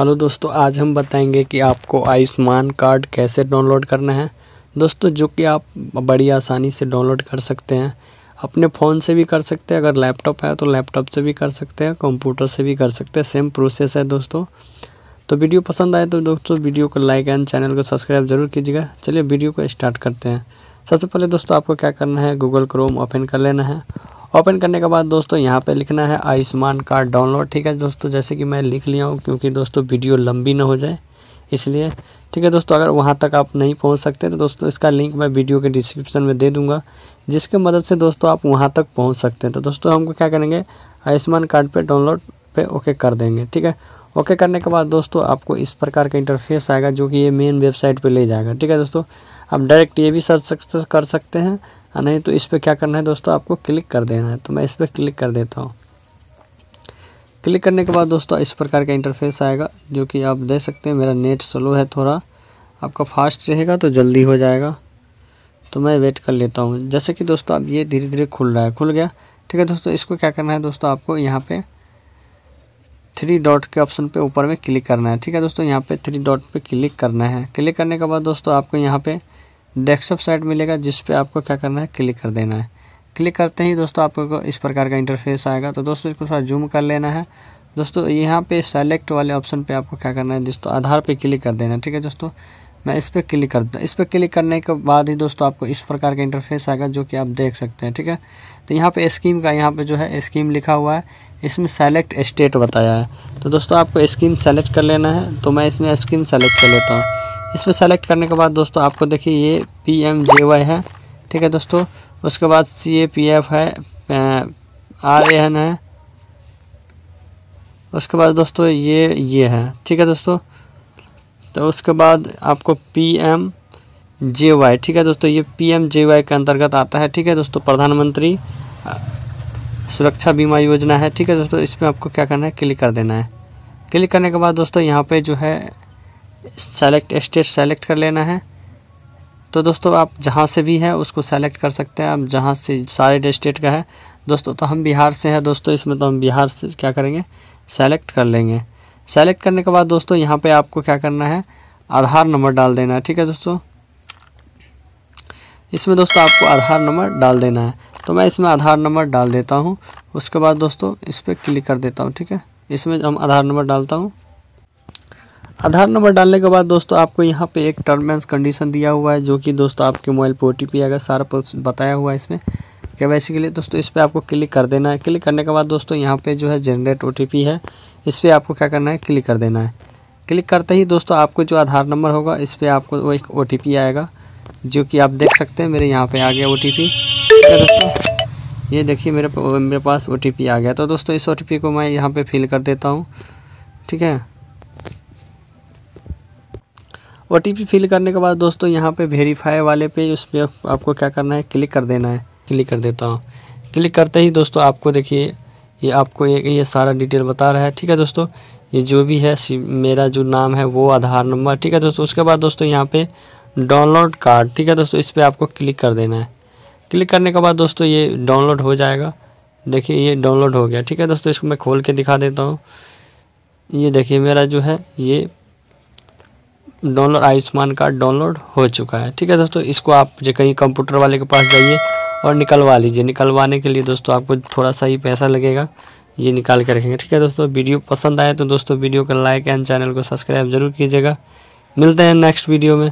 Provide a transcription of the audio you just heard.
hello दोस्तों आज हम बताएंगे कि आपको आयुष्मान कार्ड कैसे डाउनलोड करना है दोस्तों जो कि आप बड़ी आसानी से डाउनलोड कर सकते हैं अपने फ़ोन से भी कर सकते हैं अगर लैपटॉप है तो लैपटॉप से भी कर सकते हैं कंप्यूटर से भी कर सकते हैं सेम प्रोसेस है दोस्तों तो वीडियो पसंद आए तो दोस्तों वीडियो को लाइक एंड चैनल को सब्सक्राइब जरूर कीजिएगा चलिए वीडियो को स्टार्ट करते हैं सबसे पहले दोस्तों आपको क्या करना है गूगल क्रोम ओपन कर लेना है ओपन करने के बाद दोस्तों यहाँ पे लिखना है आयुष्मान कार्ड डाउनलोड ठीक है दोस्तों जैसे कि मैं लिख लिया हूँ क्योंकि दोस्तों वीडियो लंबी ना हो जाए इसलिए ठीक है दोस्तों अगर वहाँ तक आप नहीं पहुँच सकते तो दोस्तों इसका लिंक मैं वीडियो के डिस्क्रिप्शन में दे दूँगा जिसके मदद से दोस्तों आप वहाँ तक पहुँच सकते हैं तो दोस्तों हमको क्या करेंगे आयुष्मान कार्ड पर डाउनलोड पे ओके कर देंगे ठीक है ओके करने के बाद दोस्तों आपको इस प्रकार का इंटरफेस आएगा जो कि ये मेन वेबसाइट पे ले जाएगा ठीक है दोस्तों आप डायरेक्ट ये भी सर्च कर सकते हैं हाँ, नहीं तो इस पर क्या करना है दोस्तों आपको क्लिक कर देना है तो मैं इस पर क्लिक कर देता हूँ क्लिक करने के बाद दोस्तों इस प्रकार का इंटरफेस आएगा जो कि आप देख सकते हैं मेरा नेट स्लो है थोड़ा आपका फास्ट रहेगा तो जल्दी हो जाएगा तो मैं वेट कर लेता हूँ जैसे कि दोस्तों अब ये धीरे धीरे खुल रहा है खुल गया ठीक है दोस्तों इसको क्या करना है दोस्तों आपको यहाँ पे थ्री डॉट के ऑप्शन पे ऊपर में क्लिक करना है ठीक है दोस्तों यहाँ पे थ्री डॉट पे क्लिक करना है क्लिक करने के बाद दोस्तों आपको यहाँ पे डेस्कटॉप साइट मिलेगा जिस पे आपको क्या करना है क्लिक कर देना है क्लिक करते ही दोस्तों आपको इस प्रकार का इंटरफेस आएगा तो दोस्तों इसको थोड़ा जूम कर लेना है दोस्तों यहाँ पे सेलेक्ट वाले ऑप्शन पे आपको क्या करना है दोस्तों आधार पे क्लिक कर देना है ठीक है दोस्तों मैं इस पर क्लिक करता हूँ इस पर क्लिक करने के बाद ही दोस्तों आपको इस प्रकार का इंटरफेस आएगा जो कि आप देख सकते हैं ठीक है तो यहाँ पे स्कीम का यहाँ पे जो है स्कीम लिखा हुआ है इसमें सेलेक्ट स्टेट बताया है तो दोस्तों आपको स्कीम सेलेक्ट कर लेना है तो मैं इसमें स्कीम सेलेक्ट कर लेता हूँ इस पर सेलेक्ट करने के बाद दोस्तों आपको देखिए ये पी एम जे वाई है ठीक है दोस्तों उसके बाद सी ए पी एफ है आर ए एन है उसके बाद दोस्तों ये ये है ठीक है दोस्तों तो उसके बाद आपको पी एम जे वाई ठीक है दोस्तों ये पी एम जे वाई के अंतर्गत आता है ठीक है दोस्तों प्रधानमंत्री सुरक्षा बीमा योजना है ठीक है दोस्तों इस पर आपको क्या करना है क्लिक कर देना है क्लिक करने के बाद दोस्तों यहाँ पे जो है सेलेक्ट स्टेट सेलेक्ट कर लेना है तो दोस्तों आप जहाँ से भी हैं उसको सेलेक्ट कर सकते हैं आप जहाँ से सारे स्टेट का है दोस्तों तो हम बिहार से हैं दोस्तों इसमें तो हम बिहार से क्या करेंगे सेलेक्ट कर लेंगे सेलेक्ट करने के बाद दोस्तों यहाँ पे आपको क्या करना है आधार नंबर डाल देना है ठीक है दोस्तों इसमें दोस्तों आपको आधार नंबर डाल देना है तो मैं इसमें आधार नंबर डाल देता हूँ उसके बाद दोस्तों इस पर क्लिक कर देता हूँ ठीक है इसमें हम आधार नंबर डालता हूँ आधार नंबर डालने के बाद दोस्तों आपको यहाँ पे एक टर्म एंड कंडीशन दिया हुआ है जो कि दोस्तों आपके मोबाइल पर ओ टी आएगा सारा बताया हुआ है इसमें के वैसे के लिए दोस्तों इस पर आपको क्लिक कर देना है क्लिक करने के बाद दोस्तों यहाँ पे जो है जनरेट ओ है इस पर आपको क्या करना है क्लिक कर देना है क्लिक करते ही दोस्तों आपको जो आधार नंबर होगा इस पर आपको वो एक ओ आएगा जो कि आप देख सकते हैं मेरे यहाँ पर आ गया ओ तो दोस्तों ये देखिए मेरे मेरे पास ओ आ गया तो दोस्तों इस ओ को मैं यहाँ पर फिल कर देता हूँ ठीक है ओ फिल करने के बाद दोस्तों यहाँ पे वेरीफाई वाले पे उस पर आपको क्या करना है क्लिक कर देना है क्लिक कर देता हूँ क्लिक करते ही दोस्तों आपको देखिए ये आपको ये ये सारा डिटेल बता रहा है ठीक है दोस्तों ये जो भी है मेरा जो नाम है वो आधार नंबर ठीक है दोस्तों उसके बाद दोस्तों यहाँ पे डाउनलोड कार्ड ठीक है दोस्तों इस पर आपको क्लिक कर देना है क्लिक करने के बाद दोस्तों ये डाउनलोड हो जाएगा देखिए ये डाउनलोड हो गया ठीक है दोस्तों इसको मैं खोल के दिखा देता हूँ ये देखिए मेरा जो है ये डाउनलोड आयुष्मान कार्ड डाउनलोड हो चुका है ठीक है दोस्तों इसको आप जो कहीं कंप्यूटर वाले के पास जाइए और निकलवा लीजिए निकलवाने के लिए दोस्तों आपको थोड़ा सा ही पैसा लगेगा ये निकाल के रखेंगे ठीक है दोस्तों वीडियो पसंद आए तो दोस्तों वीडियो को लाइक एंड चैनल को सब्सक्राइब जरूर कीजिएगा मिलते हैं नेक्स्ट वीडियो में